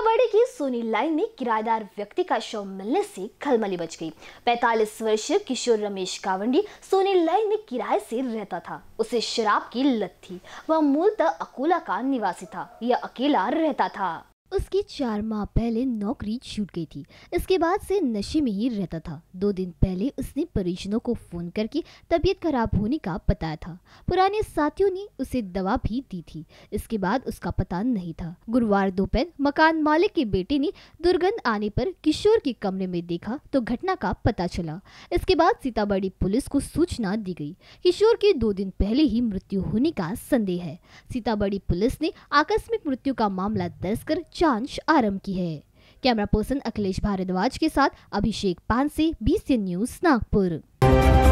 सीतामढ़ी की सोनी लाइन में किराएदार व्यक्ति का शव मिलने से खलमली बच गई 45 वर्षीय किशोर रमेश कावंडी सोनी लाइन में किराए से रहता था उसे शराब की लत थी वह मूलतः अकोला का निवासी था यह अकेला रहता था उसकी चार माह पहले नौकरी छूट गई थी इसके बाद से नशे में ही रहता था दो दिन पहले उसने परिजनों को फ़ोन करके तबीयत खराब होने का बताया था पुराने साथियों ने उसे दवा भी दी थी इसके बाद उसका पता नहीं था गुरुवार दोपहर मकान मालिक के बेटे ने दुर्गंध आने पर किशोर के कमरे में देखा तो घटना का पता चला इसके बाद सीताबाड़ी पुलिस को सूचना दी गई किशोर के दो दिन पहले ही मृत्यु होने का संदेह है सीताबाड़ी पुलिस ने आकस्मिक मृत्यु का मामला दर्ज कर जांच आरंभ की है कैमरा पर्सन अखिलेश भारद्वाज के साथ अभिषेक पानसे बीसी न्यूज नागपुर